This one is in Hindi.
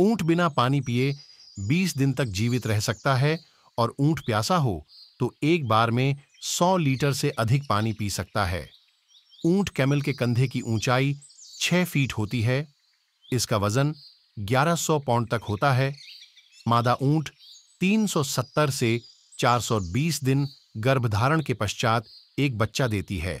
ऊंट बिना पानी पिए 20 दिन तक जीवित रह सकता है और ऊंट प्यासा हो तो एक बार में 100 लीटर से अधिक पानी पी सकता है ऊंट कैमल के कंधे की ऊंचाई 6 फीट होती है इसका वजन 1100 पाउंड तक होता है मादा ऊंट 370 से 420 दिन गर्भधारण के पश्चात एक बच्चा देती है